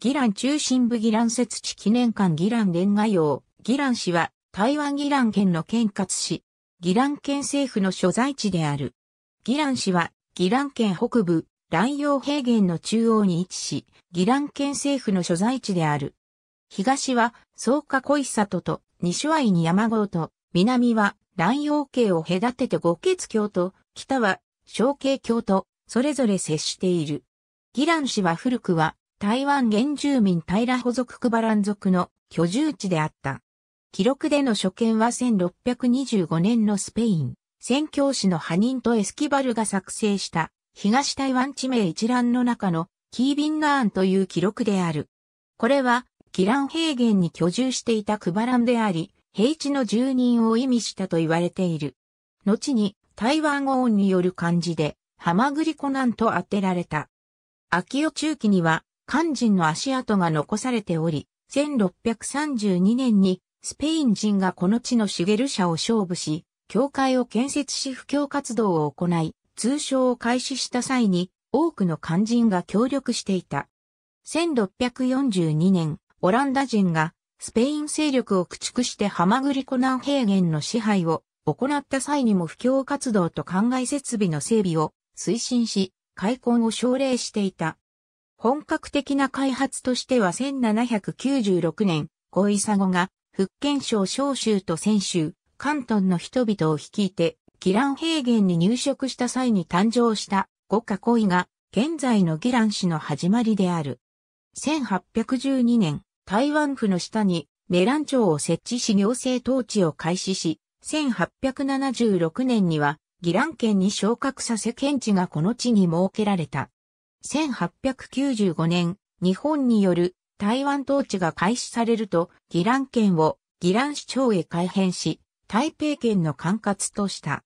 ギラン中心部ギラン設置記念館ギラン連賀用。ギラン市は台湾ギラン県の県轄市。ギラン県政府の所在地である。ギラン市はギラン県北部、蘭陽平原の中央に位置し、ギラン県政府の所在地である。東は草加小石里と西はに山郷と、南は蘭陽系を隔てて五結橋と、北は小慶橋と、それぞれ接している。ギラン市は古くは台湾原住民平保族クバラン族の居住地であった。記録での初見は1625年のスペイン、宣教師のハニントエスキバルが作成した東台湾地名一覧の中のキービンガーンという記録である。これは、キラン平原に居住していたクバランであり、平地の住人を意味したと言われている。後に、台湾語音による漢字で、ハマグリコナンと当てられた。秋を中期には、漢人の足跡が残されており、1632年にスペイン人がこの地のシゲル社を勝負し、教会を建設し布教活動を行い、通称を開始した際に多くの漢人が協力していた。1642年、オランダ人がスペイン勢力を駆逐してハマグリコ南平原の支配を行った際にも布教活動と灌漑設備の整備を推進し、開墾を奨励していた。本格的な開発としては1796年、小イサゴが福建省小州と泉州、関東の人々を率いて、ギラン平原に入植した際に誕生した五家恋が現在のギラン市の始まりである。1812年、台湾府の下にメラン町を設置し行政統治を開始し、1876年にはギラン県に昇格させ県地がこの地に設けられた。1895年、日本による台湾統治が開始されると、宜蘭県を宜蘭市長へ改編し、台北県の管轄とした。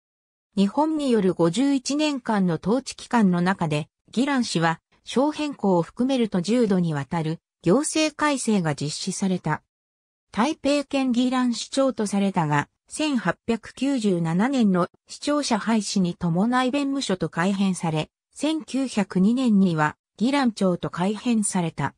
日本による51年間の統治期間の中で、宜蘭市は、小変更を含めると重度にわたる行政改正が実施された。台北県議蘭市長とされたが、1897年の市庁舎廃止に伴い弁務所と改変され、1902年にはギラン町と改編された。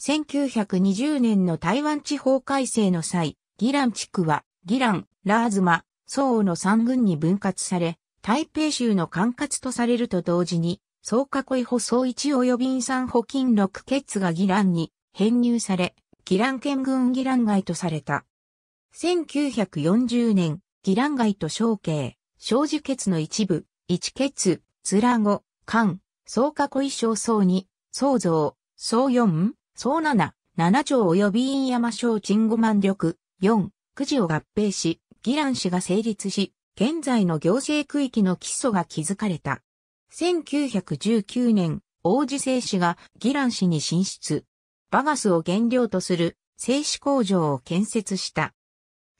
1920年の台湾地方改正の際、ギラン地区はギラン、ラーズマ、ソウの三軍に分割され、台北州の管轄とされると同時に、総囲い保総一及び三補金六決がギランに編入され、ギラン県軍ギラン街とされた。1940年、ギラン街と小慶、小樹決の一部、一決、ラ後、関、総過去衣装総二、総造、総四、総七、七条及び院山省鎮護満力、四、九時を合併し、議ン氏が成立し、現在の行政区域の基礎が築かれた。1919年、王子製紙が議ン市に進出。バガスを原料とする製紙工場を建設した。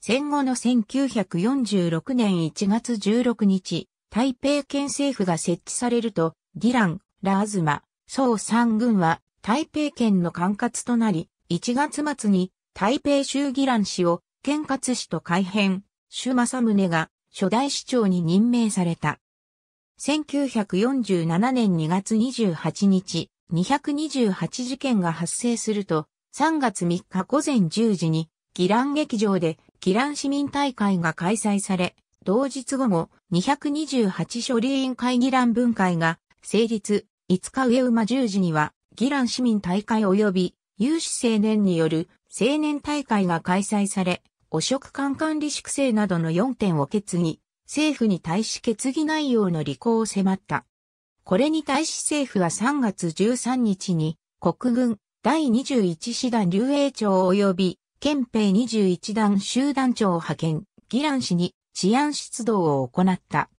戦後の1946年1月16日、台北県政府が設置されると、ディラン、ラーズマ、宋三軍は台北県の管轄となり、1月末に台北州議ン市を県轄市と改編、朱正宗が初代市長に任命された。1947年2月28日、228事件が発生すると、3月3日午前10時に、ギラン劇場でギラン市民大会が開催され、同日午後、228処理委員会議覧分会が、成立、5日上馬10時には、議覧市民大会及び、有志青年による青年大会が開催され、汚職官管理粛清などの4点を決議、政府に対し決議内容の履行を迫った。これに対し政府は3月13日に、国軍第21師団留営長及び憲兵21団集団長を派遣、議覧市に治安出動を行った。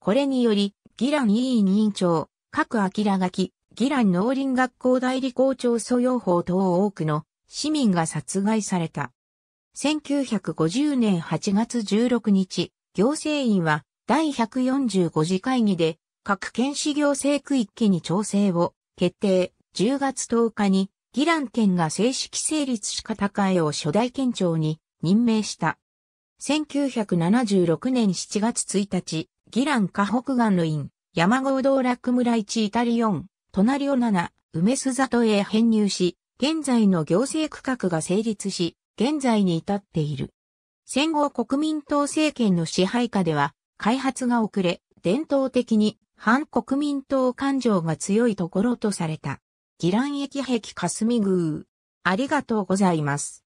これにより、ギラン委員委員長、各明書、ギラン農林学校代理校長素養法等多くの市民が殺害された。1950年8月16日、行政院は第145次会議で各県市行政区域に調整を決定。10月10日にギラン県が正式成立し方高えを初代県庁に任命した。1976年7月1日、ギラン河北岸の院、山郷道楽村一イタリオン、隣を7、梅須里へ編入し、現在の行政区画が成立し、現在に至っている。戦後国民党政権の支配下では、開発が遅れ、伝統的に反国民党感情が強いところとされた。ギラン駅壁霞宮。ありがとうございます。